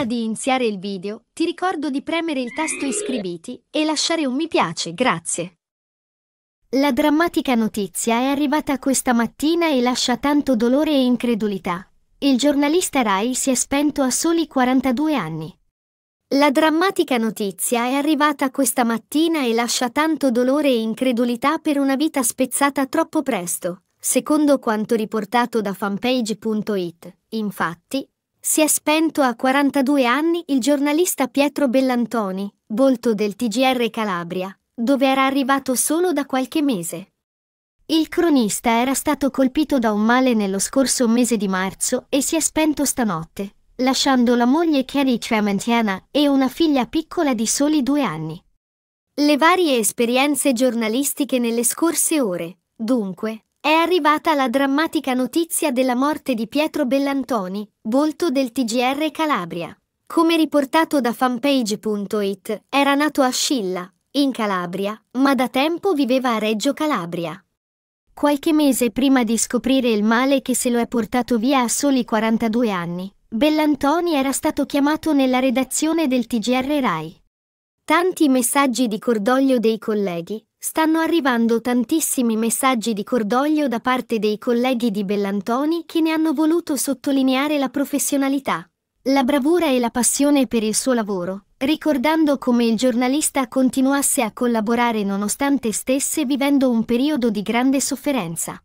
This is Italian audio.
Prima di iniziare il video, ti ricordo di premere il tasto iscriviti e lasciare un mi piace, grazie. La drammatica notizia è arrivata questa mattina e lascia tanto dolore e incredulità. Il giornalista Rai si è spento a soli 42 anni. La drammatica notizia è arrivata questa mattina e lascia tanto dolore e incredulità per una vita spezzata troppo presto, secondo quanto riportato da fanpage.it. Infatti, si è spento a 42 anni il giornalista Pietro Bellantoni, volto del TGR Calabria, dove era arrivato solo da qualche mese. Il cronista era stato colpito da un male nello scorso mese di marzo e si è spento stanotte, lasciando la moglie Carrie Trementiana e una figlia piccola di soli due anni. Le varie esperienze giornalistiche nelle scorse ore, dunque, è arrivata la drammatica notizia della morte di Pietro Bellantoni, volto del TGR Calabria. Come riportato da fanpage.it, era nato a Scilla, in Calabria, ma da tempo viveva a Reggio Calabria. Qualche mese prima di scoprire il male che se lo è portato via a soli 42 anni, Bellantoni era stato chiamato nella redazione del TGR Rai. Tanti messaggi di cordoglio dei colleghi, Stanno arrivando tantissimi messaggi di cordoglio da parte dei colleghi di Bellantoni che ne hanno voluto sottolineare la professionalità, la bravura e la passione per il suo lavoro, ricordando come il giornalista continuasse a collaborare nonostante stesse vivendo un periodo di grande sofferenza.